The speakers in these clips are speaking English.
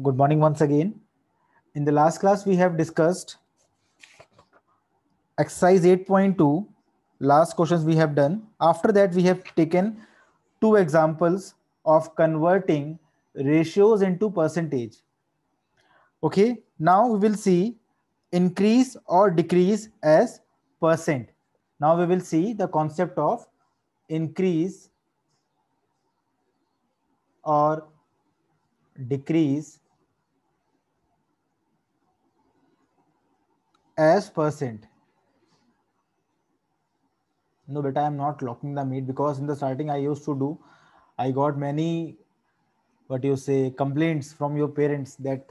Good morning once again. In the last class, we have discussed exercise 8.2. Last questions we have done. After that, we have taken two examples of converting ratios into percentage. Okay, now we will see increase or decrease as percent. Now we will see the concept of increase or decrease as percent. No, beta, I'm not locking the meat because in the starting I used to do, I got many, what you say, complaints from your parents that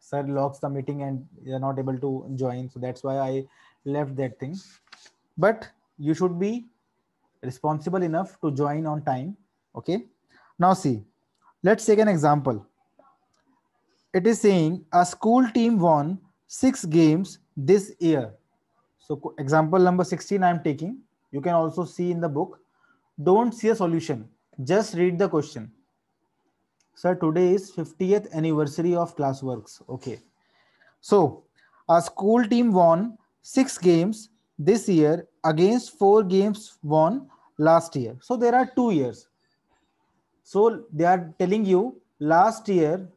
sir locks the meeting and you're not able to join. So that's why I left that thing. But you should be responsible enough to join on time. Okay. Now see, let's take an example it is saying a school team won six games this year. So example number 16 I'm taking. You can also see in the book. Don't see a solution. Just read the question. Sir, today is 50th anniversary of classworks. Okay. So a school team won six games this year against four games won last year. So there are two years. So they are telling you last year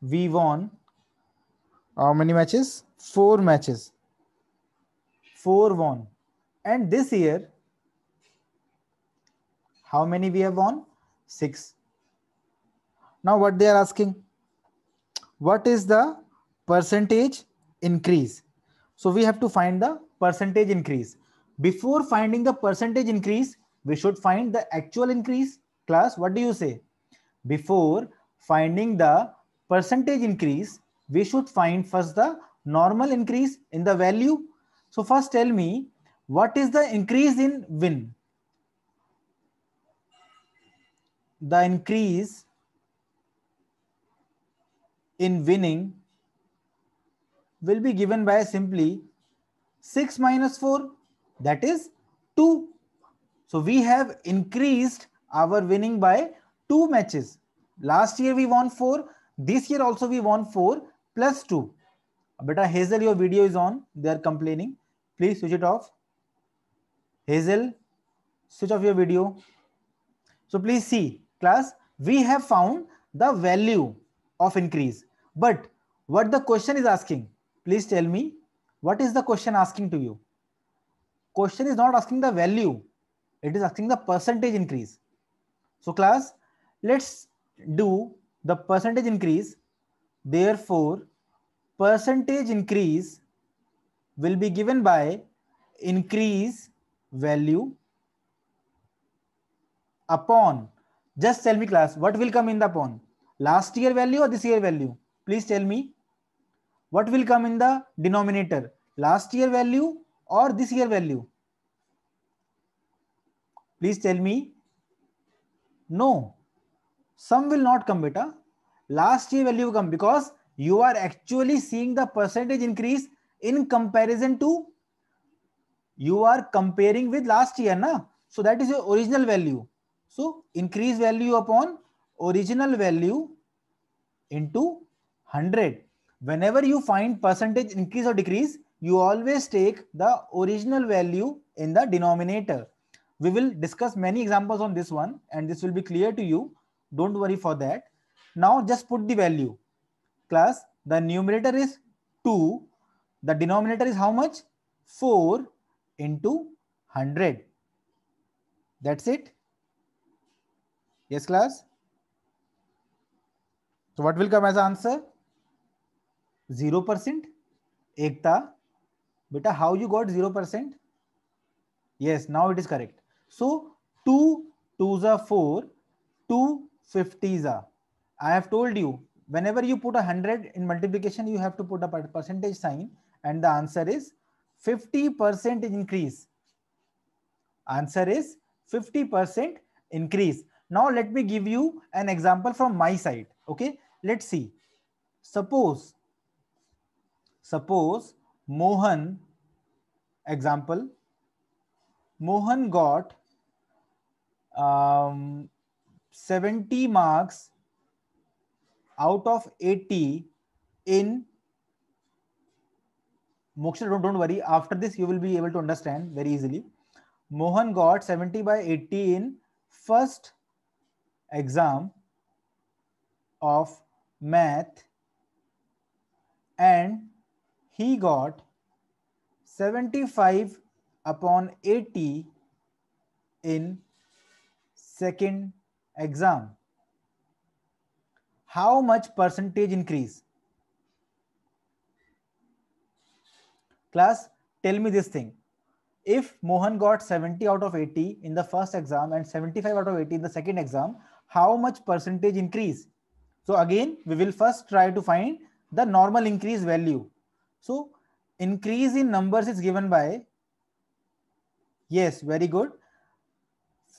we won how many matches? Four matches. Four won. And this year, how many we have won? Six. Now, what they are asking? What is the percentage increase? So, we have to find the percentage increase. Before finding the percentage increase, we should find the actual increase. Class, what do you say? Before finding the percentage increase, we should find first the normal increase in the value. So first tell me, what is the increase in win? The increase in winning will be given by simply 6 minus 4 that is 2. So we have increased our winning by 2 matches. Last year we won 4 this year also we won 4 plus 2. Beta Hazel, your video is on. They are complaining. Please switch it off. Hazel, switch off your video. So please see, class, we have found the value of increase. But what the question is asking, please tell me, what is the question asking to you? Question is not asking the value. It is asking the percentage increase. So class, let's do the percentage increase. Therefore, percentage increase will be given by increase value upon. Just tell me class, what will come in the upon? Last year value or this year value? Please tell me what will come in the denominator? Last year value or this year value? Please tell me. No, some will not come beta. Last year value come because you are actually seeing the percentage increase in comparison to you are comparing with last year na so that is your original value so increase value upon original value into 100 whenever you find percentage increase or decrease you always take the original value in the denominator we will discuss many examples on this one and this will be clear to you don't worry for that. Now just put the value. Class, the numerator is 2. The denominator is how much? 4 into 100. That's it. Yes, class? So what will come as answer? 0%. Ekta. Beta, how you got 0%? Yes, now it is correct. So 2 2s are 4, 2 50s are. I have told you, whenever you put a 100 in multiplication, you have to put a percentage sign and the answer is 50% increase. Answer is 50% increase. Now let me give you an example from my side. Okay, let's see. Suppose, suppose Mohan, example, Mohan got um, 70 marks out of 80 in Moksha, don't, don't worry. After this, you will be able to understand very easily. Mohan got 70 by 80 in first exam of math and he got 75 upon 80 in second exam how much percentage increase class tell me this thing if mohan got 70 out of 80 in the first exam and 75 out of 80 in the second exam how much percentage increase so again we will first try to find the normal increase value so increase in numbers is given by yes very good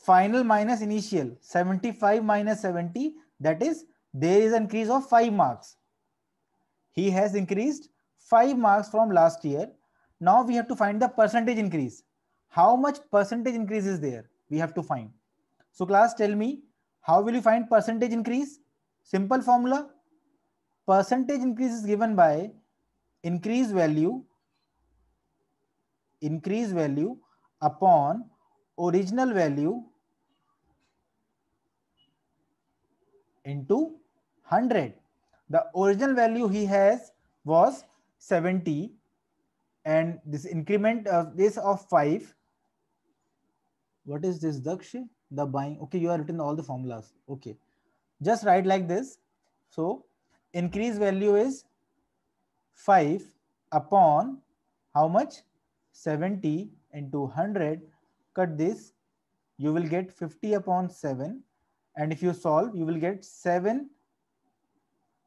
final minus initial 75 minus 70 that is there is an increase of 5 marks he has increased 5 marks from last year now we have to find the percentage increase how much percentage increase is there we have to find so class tell me how will you find percentage increase simple formula percentage increase is given by increase value increase value upon original value into 100. The original value he has was 70 and this increment of this of 5. What is this Daksh? The buying. Okay, you have written all the formulas. Okay. Just write like this. So increase value is 5 upon how much? 70 into 100. Cut this. You will get 50 upon 7 and if you solve, you will get seven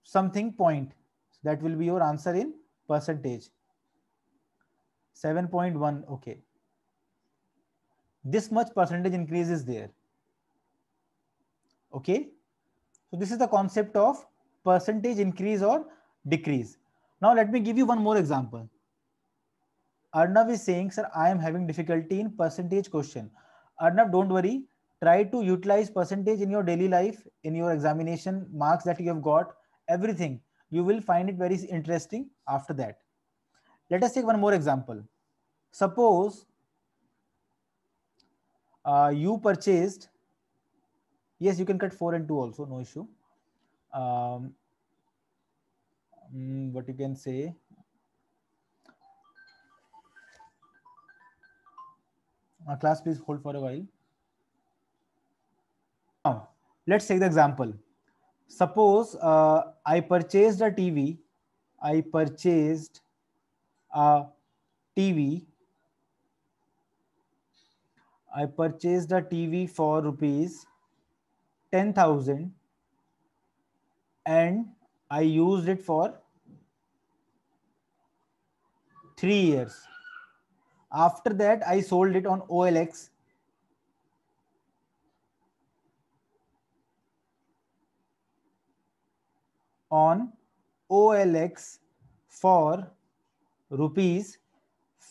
something point. So that will be your answer in percentage. 7.1, okay. This much percentage increase is there. Okay. So this is the concept of percentage increase or decrease. Now let me give you one more example. Arnav is saying, sir, I am having difficulty in percentage question. Arnav, don't worry try to utilize percentage in your daily life in your examination marks that you have got everything you will find it very interesting after that let us take one more example suppose uh, you purchased yes you can cut 4 and 2 also no issue um, mm, what you can say uh, class please hold for a while now, let's take the example. Suppose uh, I purchased a TV. I purchased a TV. I purchased a TV for rupees 10,000 and I used it for three years. After that, I sold it on OLX on OLX for rupees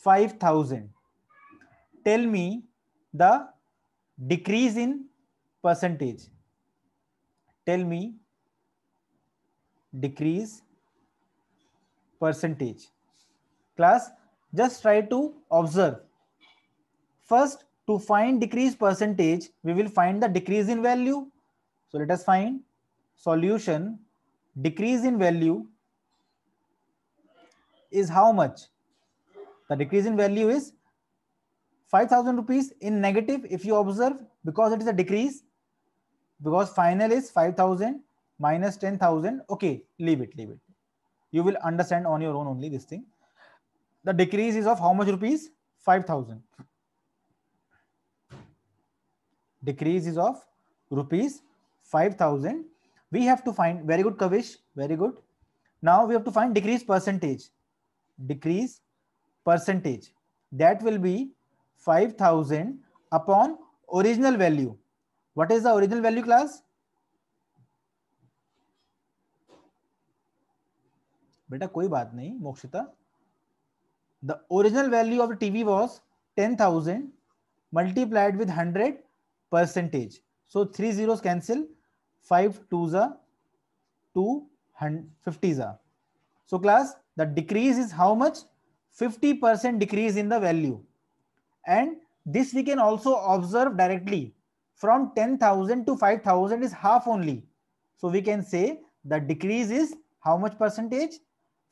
5000. Tell me the decrease in percentage. Tell me decrease percentage. Class, just try to observe. First, to find decrease percentage, we will find the decrease in value. So let us find solution decrease in value is how much? The decrease in value is 5000 rupees in negative if you observe because it is a decrease because final is 5000 minus 10000 okay leave it leave it you will understand on your own only this thing the decrease is of how much rupees 5000 decrease is of rupees 5000 we have to find very good Kavish, very good. Now we have to find decrease percentage, decrease percentage. That will be 5000 upon original value. What is the original value class? beta koi बात नहीं Mokshita the original value of TV was ten thousand multiplied with hundred percentage so three zeros cancel 5 2s are 2 50s are. So class, the decrease is how much? 50% decrease in the value. And this we can also observe directly from 10,000 to 5,000 is half only. So we can say the decrease is how much percentage?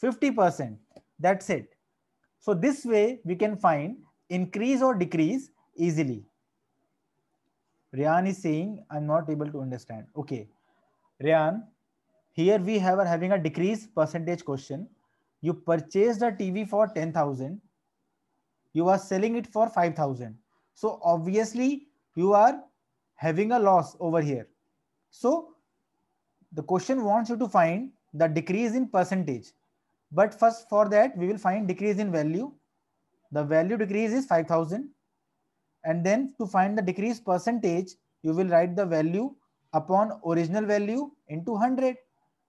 50%. That's it. So this way we can find increase or decrease easily. Ryan is saying, I'm not able to understand. Okay. Ryan, here we have are having a decrease percentage question. You purchased a TV for 10,000. You are selling it for 5,000. So obviously you are having a loss over here. So the question wants you to find the decrease in percentage. But first for that, we will find decrease in value. The value decrease is 5,000 and then to find the decrease percentage, you will write the value upon original value into 100.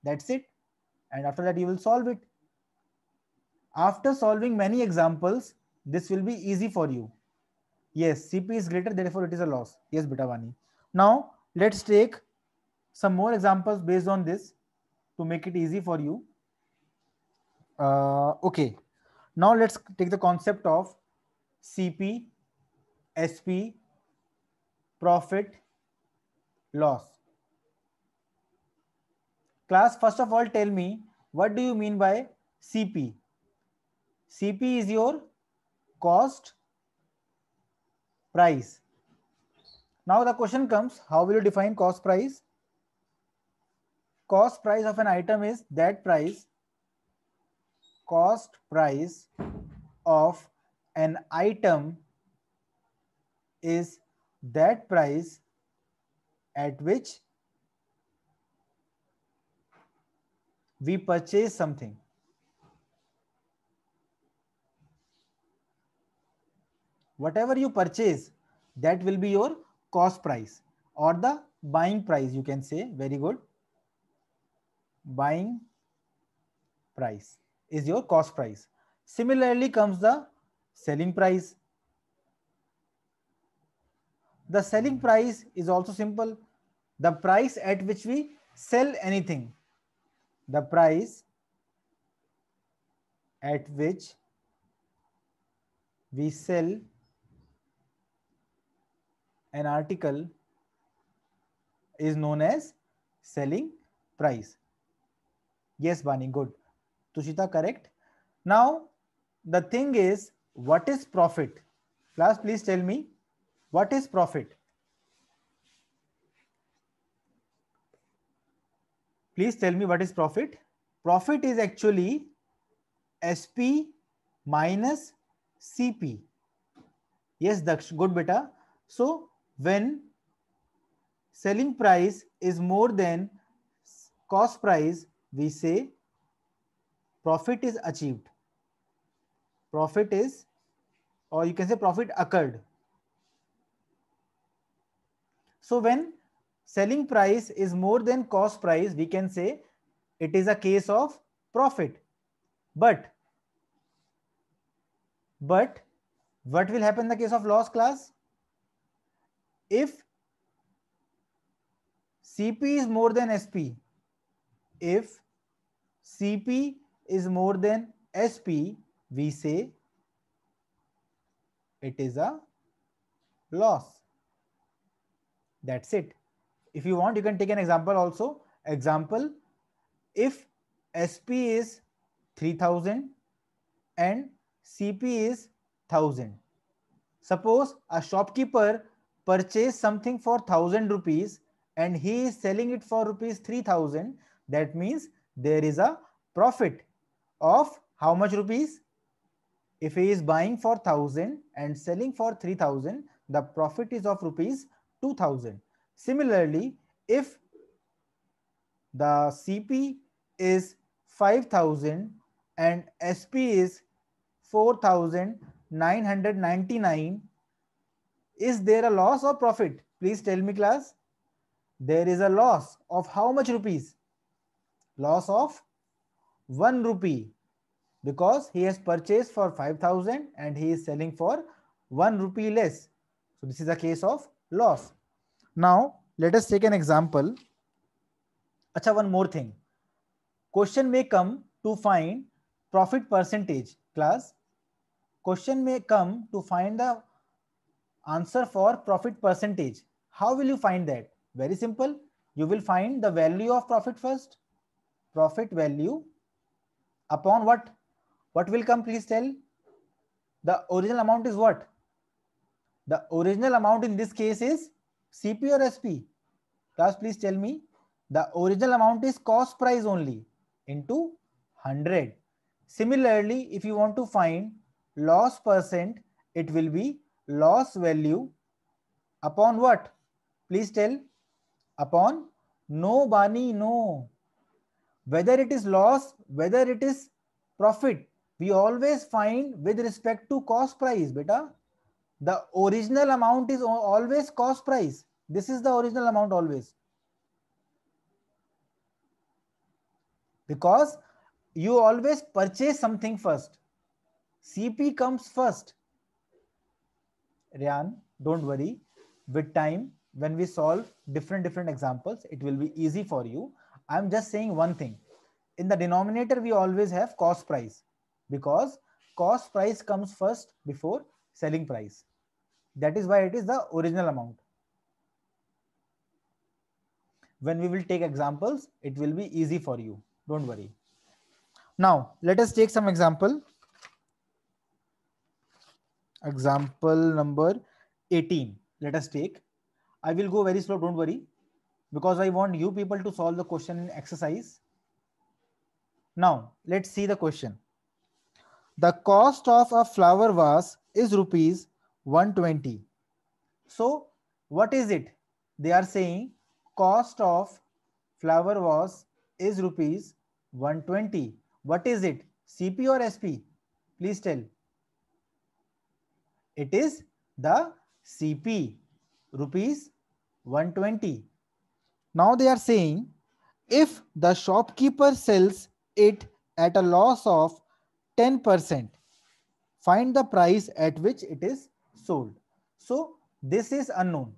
That's it. And after that, you will solve it. After solving many examples, this will be easy for you. Yes, CP is greater, therefore it is a loss. Yes, Bitavani. Now, let's take some more examples based on this to make it easy for you. Uh, okay. Now, let's take the concept of CP SP, profit, loss. Class, first of all, tell me what do you mean by CP? CP is your cost price. Now the question comes, how will you define cost price? Cost price of an item is that price, cost price of an item is that price at which we purchase something. Whatever you purchase, that will be your cost price or the buying price, you can say. Very good. Buying price is your cost price. Similarly comes the selling price. The selling price is also simple. The price at which we sell anything. The price at which we sell an article is known as selling price. Yes, Bani, good. Tushita, correct. Now, the thing is, what is profit? Class, please tell me what is profit? Please tell me what is profit? Profit is actually SP minus CP. Yes, Daksh, good beta. So when selling price is more than cost price, we say profit is achieved. Profit is, or you can say profit occurred. So when selling price is more than cost price, we can say it is a case of profit. But, but what will happen in the case of loss class? If CP is more than SP, if CP is more than SP, we say it is a loss. That's it. If you want, you can take an example also. Example, if SP is 3000 and CP is 1000. Suppose a shopkeeper purchased something for 1000 rupees and he is selling it for rupees 3000. That means there is a profit of how much rupees? If he is buying for 1000 and selling for 3000, the profit is of rupees 2000. Similarly, if the CP is 5000 and SP is 4999, is there a loss or profit? Please tell me class. There is a loss of how much rupees? Loss of 1 rupee because he has purchased for 5000 and he is selling for 1 rupee less. So this is a case of loss. Now, let us take an example. Achha, one more thing. Question may come to find profit percentage class. Question may come to find the answer for profit percentage. How will you find that? Very simple. You will find the value of profit first. Profit value upon what? What will come please tell? The original amount is what? The original amount in this case is CP or SP? Class, please tell me. The original amount is cost price only into 100. Similarly, if you want to find loss percent, it will be loss value upon what? Please tell. Upon no, Bani, no. Whether it is loss, whether it is profit, we always find with respect to cost price, beta the original amount is always cost price. This is the original amount always. Because you always purchase something first. CP comes first. Ryan, don't worry. With time, when we solve different, different examples, it will be easy for you. I'm just saying one thing. In the denominator, we always have cost price because cost price comes first before selling price. That is why it is the original amount. When we will take examples, it will be easy for you. Don't worry. Now, let us take some example. Example number 18. Let us take. I will go very slow. Don't worry. Because I want you people to solve the question exercise. Now, let's see the question. The cost of a flower vase is rupees 120. So what is it? They are saying cost of flower was is rupees 120. What is it? CP or SP? Please tell. It is the CP rupees 120. Now they are saying if the shopkeeper sells it at a loss of 10%, find the price at which it is sold. So this is unknown.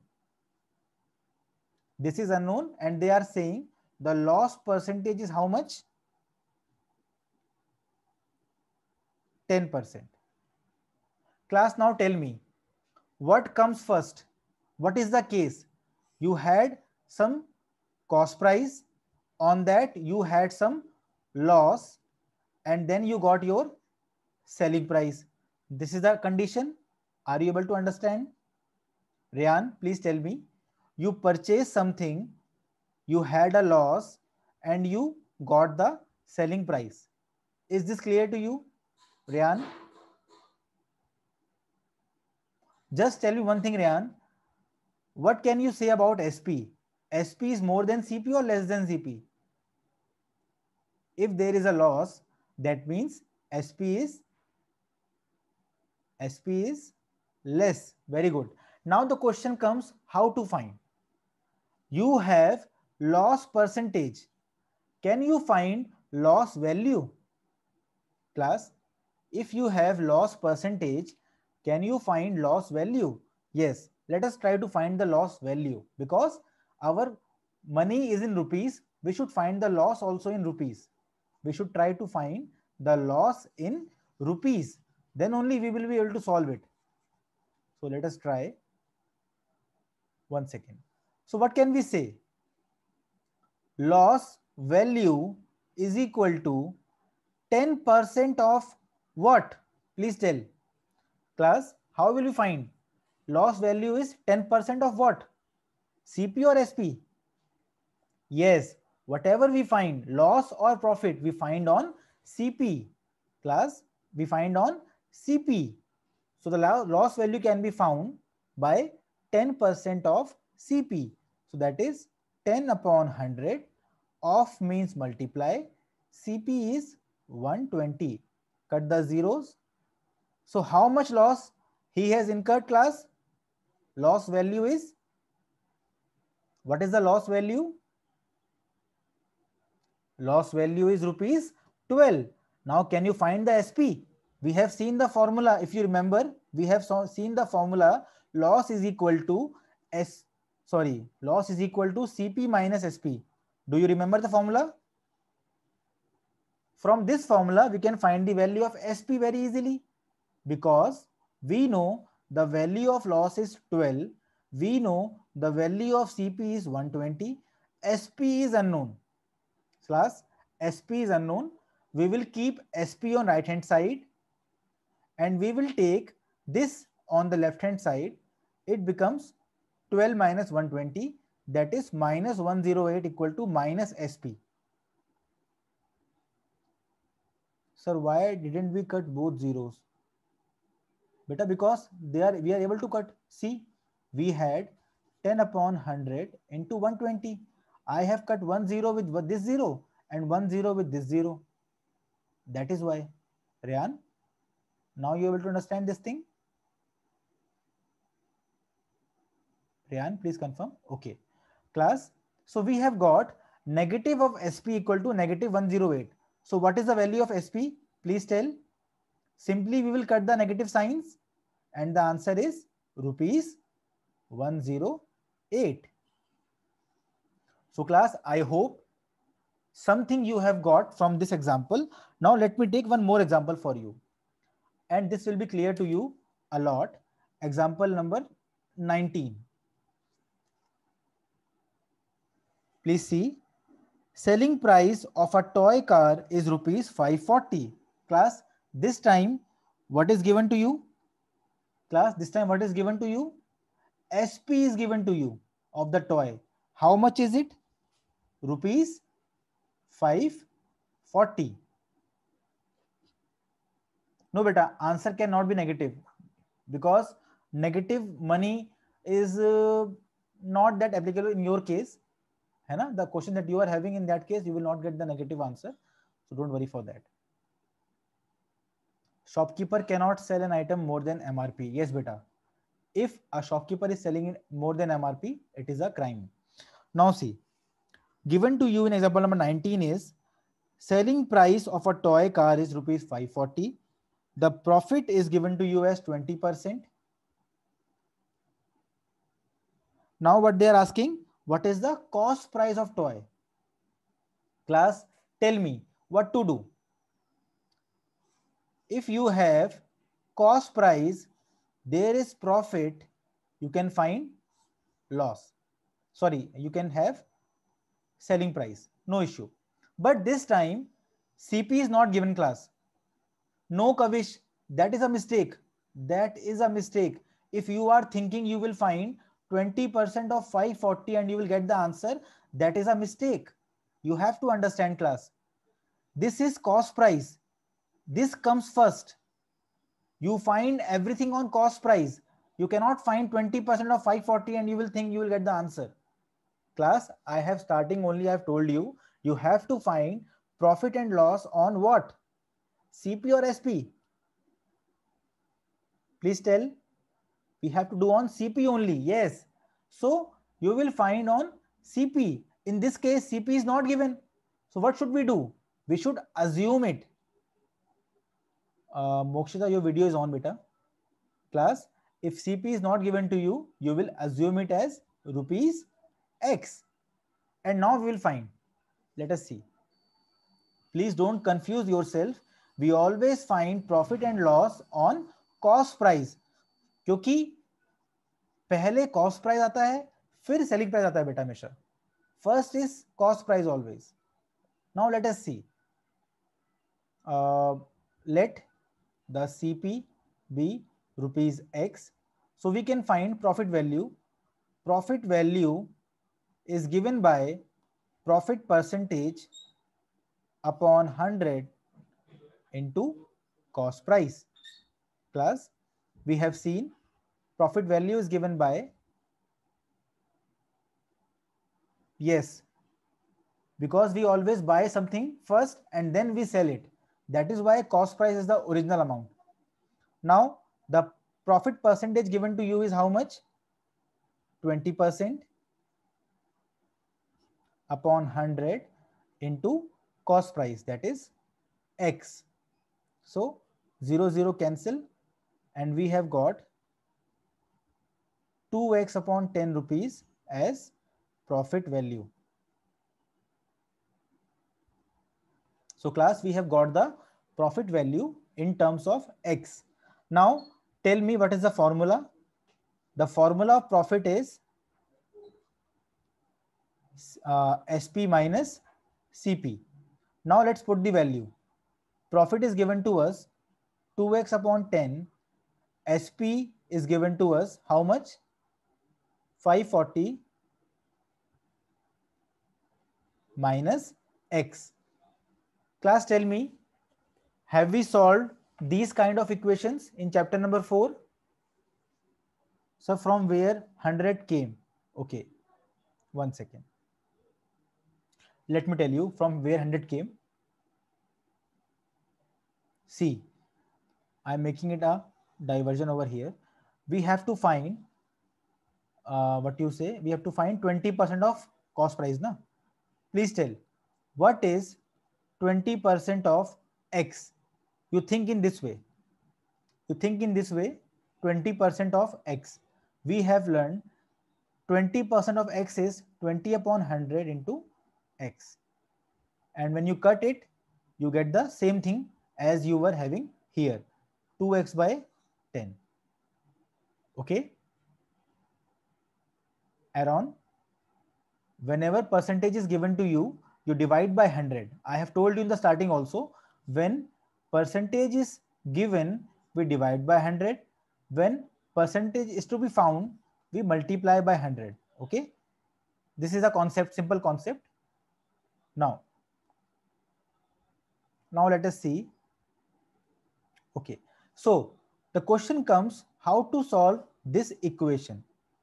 This is unknown and they are saying the loss percentage is how much? 10%. Class now tell me what comes first? What is the case? You had some cost price on that you had some loss and then you got your selling price. This is the condition are you able to understand? Ryan? please tell me. You purchased something, you had a loss, and you got the selling price. Is this clear to you, Ryan? Just tell me one thing, Ryan. What can you say about SP? SP is more than CP or less than CP? If there is a loss, that means SP is SP is less very good now the question comes how to find you have loss percentage can you find loss value class if you have loss percentage can you find loss value yes let us try to find the loss value because our money is in rupees we should find the loss also in rupees we should try to find the loss in rupees then only we will be able to solve it so let us try one second. So what can we say? Loss value is equal to 10% of what? Please tell. Class, how will you find? Loss value is 10% of what? CP or SP? Yes, whatever we find, loss or profit, we find on CP. Class, we find on CP. So the loss value can be found by 10% of CP. So that is 10 upon 100 Of means multiply. CP is 120. Cut the zeros. So how much loss he has incurred class? Loss value is, what is the loss value? Loss value is rupees 12. Now can you find the SP? We have seen the formula, if you remember, we have so seen the formula loss is equal to S, sorry, loss is equal to CP minus SP. Do you remember the formula? From this formula, we can find the value of SP very easily because we know the value of loss is 12. We know the value of CP is 120. SP is unknown. Plus, SP is unknown. We will keep SP on right hand side and we will take this on the left hand side, it becomes 12 minus 120 that is minus 108 equal to minus SP. Sir, why didn't we cut both zeros? Better because they are we are able to cut. See, we had 10 upon 100 into 120. I have cut one zero with this zero and one zero with this zero. That is why, Ryan, now you able to understand this thing? Priyan, please confirm. Okay. Class. So we have got negative of SP equal to negative 108. So what is the value of SP? Please tell. Simply we will cut the negative signs and the answer is rupees 108. So class, I hope something you have got from this example. Now let me take one more example for you and this will be clear to you a lot. Example number 19. Please see. Selling price of a toy car is rupees 540. Class, this time what is given to you? Class, this time what is given to you? SP is given to you of the toy. How much is it? Rupees 540 no beta answer cannot be negative because negative money is uh, not that applicable in your case hai na? the question that you are having in that case you will not get the negative answer so don't worry for that shopkeeper cannot sell an item more than mrp yes beta if a shopkeeper is selling more than mrp it is a crime now see given to you in example number 19 is selling price of a toy car is rupees 540 the profit is given to you as 20%. Now what they are asking, what is the cost price of toy? Class, tell me what to do. If you have cost price, there is profit, you can find loss. Sorry, you can have selling price, no issue. But this time, CP is not given class. No, Kavish, that is a mistake. That is a mistake. If you are thinking you will find 20% of 540 and you will get the answer, that is a mistake. You have to understand class. This is cost price. This comes first. You find everything on cost price. You cannot find 20% of 540 and you will think you will get the answer. Class, I have starting only I have told you, you have to find profit and loss on what? CP or SP? Please tell. We have to do on CP only. Yes. So you will find on CP. In this case, CP is not given. So what should we do? We should assume it. Uh, Mokshita, your video is on beta. Class, if CP is not given to you, you will assume it as rupees X. And now we will find. Let us see. Please don't confuse yourself we always find profit and loss on cost price क्योंकि पहले cost price आता है फिर selling price आता है बेटा हमेशा first is cost price always now let us see uh, let the cp be rupees x so we can find profit value profit value is given by profit percentage upon into cost price. Plus, we have seen profit value is given by yes because we always buy something first and then we sell it that is why cost price is the original amount now the profit percentage given to you is how much 20% upon 100 into cost price that is x so 0, 0 cancel and we have got 2x upon 10 rupees as profit value. So class, we have got the profit value in terms of x. Now tell me what is the formula? The formula of profit is uh, SP minus CP. Now let's put the value. Profit is given to us 2x upon 10. SP is given to us how much? 540 minus x. Class tell me, have we solved these kind of equations in chapter number 4? So from where 100 came? Okay, one second. Let me tell you from where 100 came see, I'm making it a diversion over here. We have to find uh, what you say. We have to find 20% of cost price. Na? Please tell what is 20% of X? You think in this way. You think in this way 20% of X. We have learned 20% of X is 20 upon 100 into X. And when you cut it, you get the same thing as you were having here 2x by 10 okay aaron whenever percentage is given to you you divide by 100 i have told you in the starting also when percentage is given we divide by 100 when percentage is to be found we multiply by 100 okay this is a concept simple concept now now let us see Okay, so the question comes how to solve this equation.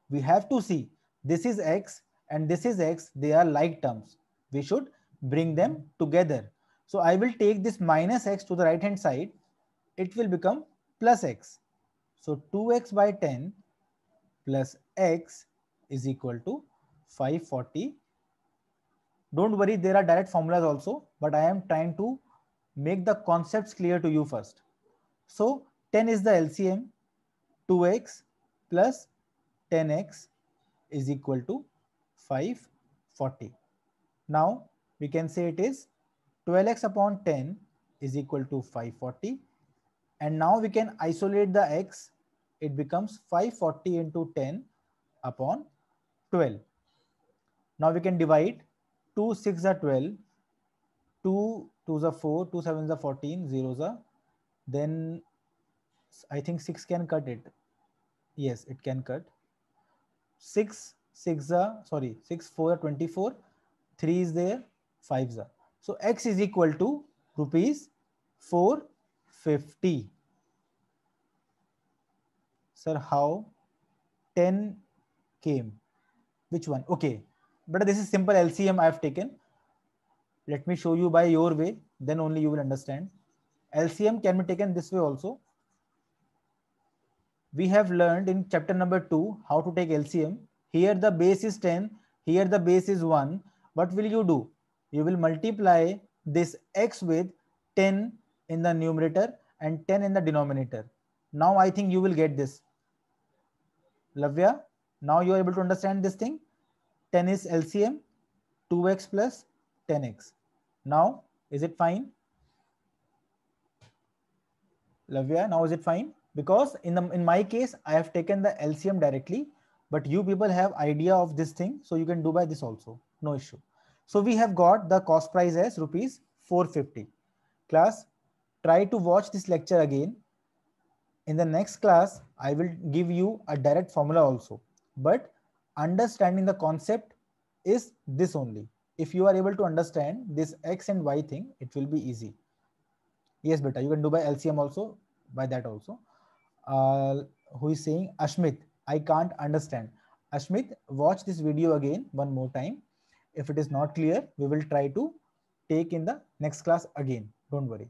We have to see this is x and this is x, they are like terms. We should bring them together. So I will take this minus x to the right hand side. It will become plus x. So 2x by 10 plus x is equal to 540. Don't worry, there are direct formulas also, but I am trying to make the concepts clear to you first. So 10 is the LCM, 2x plus 10x is equal to 540. Now we can say it is 12x upon 10 is equal to 540. And now we can isolate the x. It becomes 540 into 10 upon 12. Now we can divide 2 6 are 12, 2 2s are 4, 2 7s are 14, is are then I think six can cut it. Yes, it can cut. Six, six are, sorry, six, four, 24, three is there, five are. So X is equal to rupees 450. Sir, how 10 came? Which one? Okay. But this is simple LCM I have taken. Let me show you by your way. Then only you will understand. LCM can be taken this way also. We have learned in chapter number 2 how to take LCM. Here the base is 10, here the base is 1. What will you do? You will multiply this x with 10 in the numerator and 10 in the denominator. Now I think you will get this. Lavya, now you are able to understand this thing. 10 is LCM, 2x plus 10x. Now, is it fine? Lavia, now is it fine? Because in, the, in my case, I have taken the LCM directly, but you people have idea of this thing. So you can do by this also, no issue. So we have got the cost price as rupees 450. Class, try to watch this lecture again. In the next class, I will give you a direct formula also, but understanding the concept is this only. If you are able to understand this X and Y thing, it will be easy. Yes, beta. You can do by LCM also, by that also. Uh, who is saying, Ashmit, I can't understand. Ashmit, watch this video again one more time. If it is not clear, we will try to take in the next class again. Don't worry.